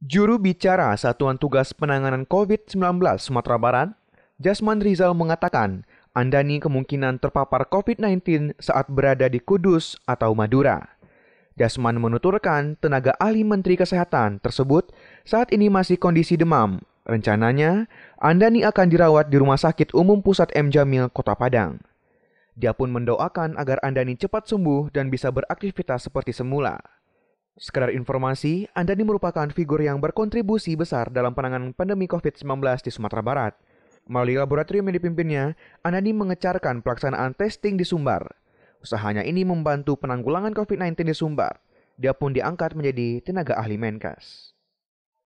Juru bicara Satuan Tugas Penanganan COVID-19 Sumatera Barat, Jasman Rizal mengatakan, Andani kemungkinan terpapar COVID-19 saat berada di Kudus atau Madura. Jasman menuturkan tenaga ahli Menteri Kesehatan tersebut saat ini masih kondisi demam. Rencananya, Andani akan dirawat di Rumah Sakit Umum Pusat M. Jamil, Kota Padang. Dia pun mendoakan agar Andani cepat sembuh dan bisa beraktivitas seperti semula. Sekedar informasi, Andani merupakan figur yang berkontribusi besar dalam penanganan pandemi COVID-19 di Sumatera Barat. Melalui laboratorium yang dipimpinnya, Andani mengecarkan pelaksanaan testing di Sumbar. Usahanya ini membantu penanggulangan COVID-19 di Sumbar. Dia pun diangkat menjadi tenaga ahli Menkes.